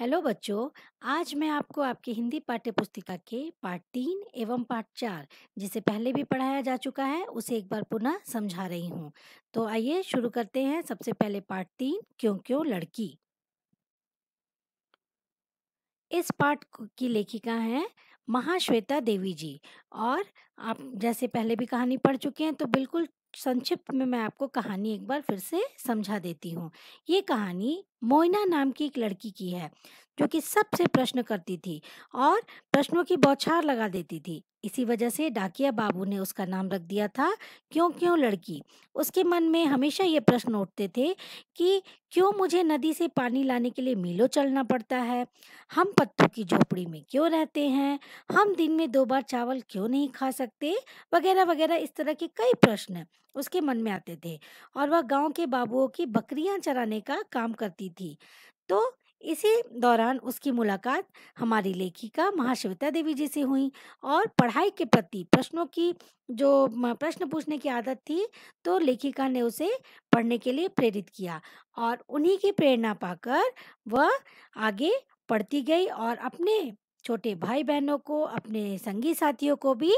hello बच्चों आज मैं आपको आपकी हिंदी पाठ्य पुस्तिका के पार्ट तीन एवं पार्ट चार जिसे पहले भी पढ़ाया जा चुका है उसे एक बार पुनः समझा रही हूँ तो आइए शुरू करते हैं सबसे पहले पार्ट तीन क्यों क्यों लड़की इस पाठ की लेखिका हैं महाश्वेता देवी जी और आप जैसे पहले भी कहानी पढ़ चुके हैं तो बिल्कुल संक्षिप्त में मैं आपको कहानी एक बार फिर से समझा देती हूँ ये कहानी मोइना नाम की एक लड़की की है जो कि सबसे प्रश्न करती थी और प्रश्नों की बौछार लगा देती थी इसी वजह से डाकिया बाबू ने उसका नाम रख दिया था क्यों क्यों लड़की उसके मन में हमेशा ये प्रश्न उठते थे कि क्यों मुझे नदी से पानी लाने के लिए मीलो चलना पड़ता है हम पत्तों की झोपड़ी में क्यों रहते हैं हम दिन में दो बार चावल क्यों नहीं खा सकते वगैरह वगैरह इस तरह के कई प्रश्न उसके मन में आते थे और वह गांव के बाबुओं की बकरियां चराने का काम करती थी तो इसी दौरान उसकी मुलाकात हमारी लेखिका महाश्वेता देवी जी से हुई और पढ़ाई के प्रति प्रश्नों की जो प्रश्न पूछने की आदत थी तो लेखिका ने उसे पढ़ने के लिए प्रेरित किया और उन्हीं की प्रेरणा पाकर वह आगे पढ़ती गई और अपने छोटे भाई बहनों को अपने संगी साथियों को भी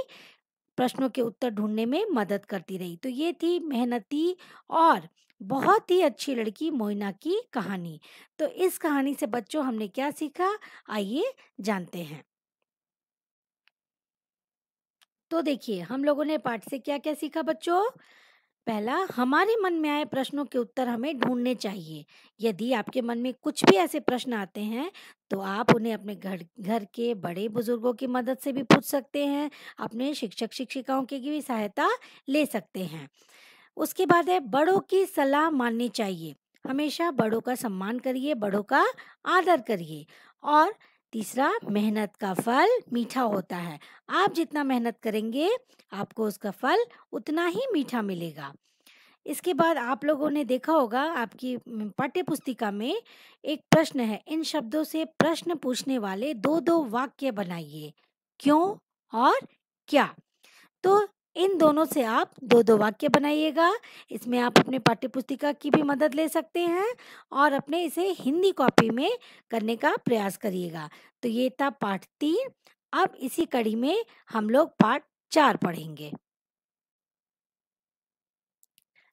प्रश्नों के उत्तर ढूंढने में मदद करती रही तो ये थी मेहनती और बहुत ही अच्छी लड़की मोइना की कहानी तो इस कहानी से बच्चों हमने क्या सीखा आइए जानते हैं तो देखिए हम लोगों ने पाठ से क्या क्या सीखा बच्चों पहला हमारे मन में आए प्रश्नों के उत्तर हमें ढूंढने चाहिए यदि आपके मन में कुछ भी ऐसे प्रश्न आते हैं तो आप उन्हें अपने घर घर के बड़े बुजुर्गों की मदद से भी पूछ सकते हैं अपने शिक्षक शिक्षिकाओं की भी सहायता ले सकते हैं उसके बाद है बड़ों की सलाह माननी चाहिए हमेशा बड़ों का सम्मान करिए बड़ों का आदर करिए और तीसरा मेहनत का फल मीठा होता है आप जितना मेहनत करेंगे आपको उसका फल उतना ही मीठा मिलेगा इसके बाद आप लोगों ने देखा होगा आपकी पाठ्य पुस्तिका में एक प्रश्न है इन शब्दों से प्रश्न पूछने वाले दो दो वाक्य बनाइए क्यों और क्या तो इन दोनों से आप दो दो वाक्य बनाइएगा इसमें आप अपने पाठ्य पुस्तिका की भी मदद ले सकते हैं और अपने इसे हिंदी कॉपी में करने का प्रयास करिएगा तो ये था पाठ तीन अब इसी कड़ी में हम लोग पाठ चार पढ़ेंगे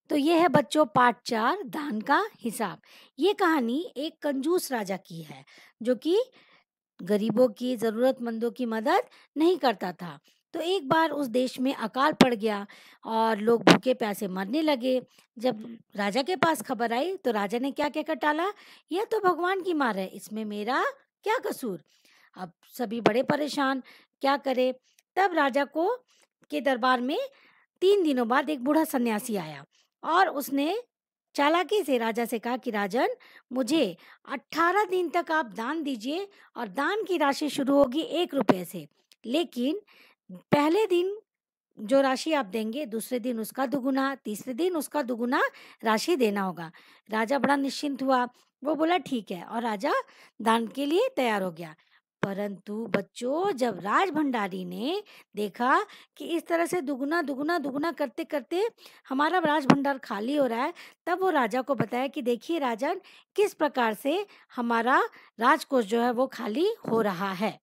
तो ये है बच्चों पार्ट चार धान का हिसाब ये कहानी एक कंजूस राजा की है जो कि गरीबों की ज़रूरतमंदों की मदद नहीं करता था तो एक बार उस देश में अकाल पड़ गया और लोग भूखे प्यासे मरने लगे जब राजा के पास खबर आई तो राजा ने क्या कहकर टाला यह तो भगवान की मार है इसमें मेरा क्या कसूर अब सभी बड़े परेशान क्या करे तब राजा को के दरबार में तीन दिनों बाद एक बूढ़ा सन्यासी आया और उसने चालाकी से राजा से कहा कि राजन मुझे अट्ठारह दिन तक आप दान दीजिए और दान की राशि शुरू होगी एक रुपये से लेकिन पहले दिन जो राशि आप देंगे दूसरे दिन उसका दुगुना तीसरे दिन उसका दुगुना राशि देना होगा राजा बड़ा निश्चिंत हुआ वो बोला ठीक है और राजा दान के लिए तैयार हो गया परंतु बच्चों जब राज भंडारी ने देखा कि इस तरह से दुगुना दुगुना दुगुना करते करते हमारा राज भंडार खाली हो रहा है तब वो राजा को बताया कि देखिए राजन किस प्रकार से हमारा राजकोष जो है वो खाली हो रहा है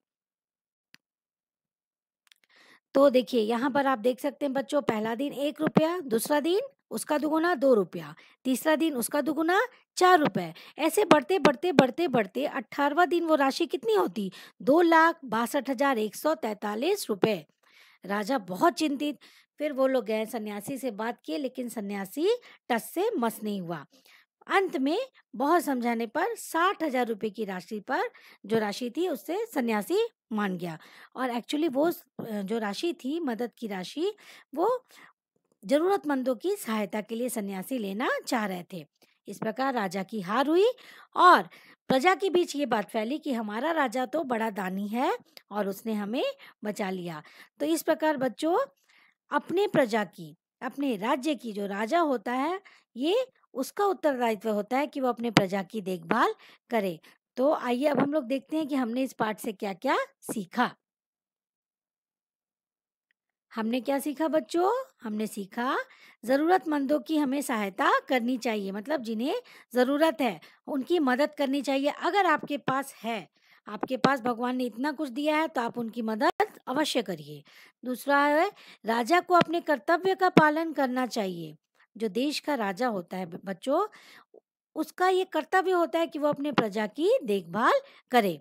तो देखिए यहाँ पर आप देख सकते हैं बच्चों पहला दिन एक रुपया दूसरा दिन उसका दुगुना दो रुपया तीसरा दिन उसका दुगुना चार रुपए ऐसे बढ़ते बढ़ते बढ़ते बढ़ते अठारवा दिन वो राशि कितनी होती दो लाख बासठ हजार एक सौ तैतालीस रुपये राजा बहुत चिंतित फिर वो लोग गए सन्यासी से बात किए लेकिन सन्यासी टस से मस नहीं हुआ अंत में बहुत समझाने पर साठ हजार रुपये की राशि पर जो राशि थी उससे सन्यासी मान गया और एक्चुअली वो जो राशि थी मदद की राशि वो जरूरतमंदों की सहायता के लिए सन्यासी लेना चाह रहे थे इस प्रकार राजा की हार हुई और प्रजा के बीच ये बात फैली कि हमारा राजा तो बड़ा दानी है और उसने हमें बचा लिया तो इस प्रकार बच्चों अपने प्रजा की अपने राज्य की जो राजा होता है ये उसका उत्तरदायित्व होता है कि वो अपने प्रजा की देखभाल करे तो आइए अब हम लोग देखते हैं कि हमने इस पाठ से क्या क्या सीखा हमने क्या सीखा बच्चों हमने सीखा ज़रूरतमंदों की हमें सहायता करनी चाहिए मतलब जिन्हें ज़रूरत है उनकी मदद करनी चाहिए अगर आपके पास है आपके पास भगवान ने इतना कुछ दिया है तो आप उनकी मदद अवश्य करिए दूसरा है राजा को अपने कर्तव्य का पालन करना चाहिए जो देश का राजा होता है बच्चों उसका ये कर्तव्य होता है कि वो अपने प्रजा की देखभाल करे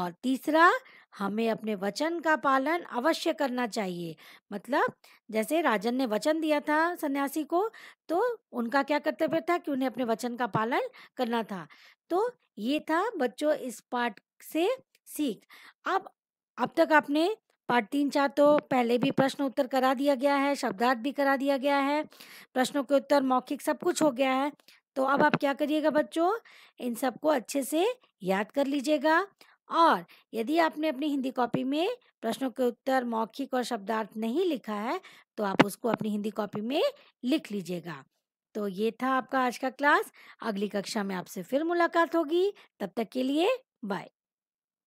और तीसरा हमें अपने वचन का पालन अवश्य करना चाहिए मतलब जैसे राजन ने वचन दिया था सन्यासी को तो उनका क्या कर्तव्य था कि उन्हें अपने वचन का पालन करना था तो ये था बच्चों इस पाठ से सीख अब अब तक आपने पार्ट तीन चार तो पहले भी प्रश्न उत्तर करा दिया गया है शब्दार्थ भी करा दिया गया है प्रश्नों के उत्तर मौखिक सब कुछ हो गया है तो अब आप क्या करिएगा बच्चों इन सबको अच्छे से याद कर लीजिएगा और यदि आपने अपनी हिंदी कॉपी में प्रश्नों के उत्तर मौखिक और शब्दार्थ नहीं लिखा है तो आप उसको अपनी हिंदी कॉपी में लिख लीजिएगा तो ये था आपका आज का क्लास अगली कक्षा में आपसे फिर मुलाकात होगी तब तक के लिए बाय